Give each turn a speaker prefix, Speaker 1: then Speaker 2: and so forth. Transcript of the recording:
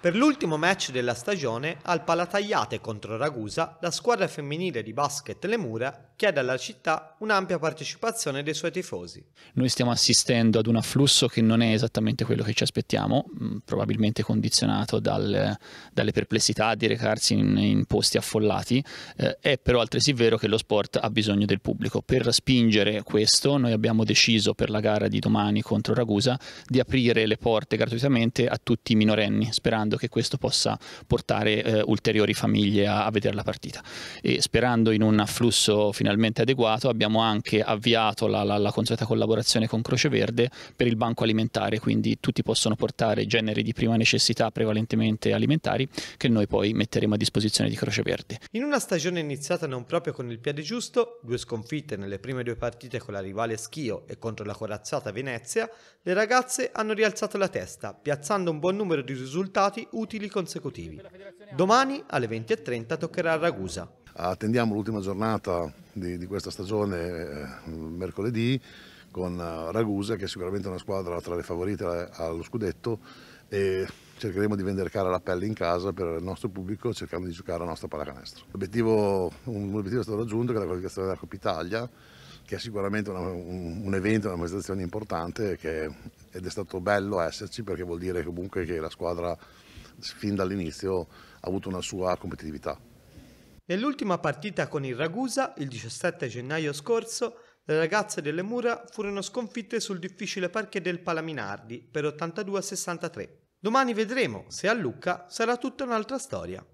Speaker 1: Per l'ultimo match della stagione, al Palatagliate contro Ragusa, la squadra femminile di basket Le Mura chiede alla città un'ampia partecipazione dei suoi tifosi.
Speaker 2: Noi stiamo assistendo ad un afflusso che non è esattamente quello che ci aspettiamo, mm, probabilmente condizionato dal, dalle perplessità di recarsi in, in posti affollati, eh, è però altresì vero che lo sport ha bisogno del pubblico. Per spingere questo noi abbiamo deciso per la gara di domani contro Ragusa di aprire le porte gratuitamente a tutti i minorenni, sperando sperando che questo possa portare eh, ulteriori famiglie a, a, vedere la partita. E sperando in un afflusso finalmente adeguato abbiamo anche avviato la, la, la consueta collaborazione con Croce Verde per il banco alimentare, quindi tutti possono portare generi di prima necessità prevalentemente alimentari che noi poi metteremo a disposizione di Croce Verde.
Speaker 1: In una stagione iniziata non proprio con il piede giusto, due sconfitte nelle prime due partite con la rivale Schio e contro la corazzata Venezia, le ragazze hanno rialzato la testa, piazzando un buon numero di risultati risultati utili consecutivi. Domani alle 20.30 toccherà a Ragusa.
Speaker 3: Attendiamo l'ultima giornata di, di questa stagione, eh, mercoledì, con eh, Ragusa che è sicuramente una squadra tra le favorite allo scudetto e cercheremo di vendere cara la pelle in casa per il nostro pubblico cercando di giocare la nostra pallacanestro. L'obiettivo, un obiettivo è stato raggiunto che è la qualificazione della Coppa Italia che è sicuramente una, un, un, evento, una manifestazione importante che, ed è stato bello esserci perché vuol dire comunque che la squadra fin dall'inizio ha avuto una sua competitività. Nell'ultima
Speaker 1: partita con il Ragusa, il 17 gennaio scorso, le ragazze delle Mura furono sconfitte sul difficile parche del Palaminardi per 82-63. Domani vedremo se a Lucca sarà tutta un'altra storia.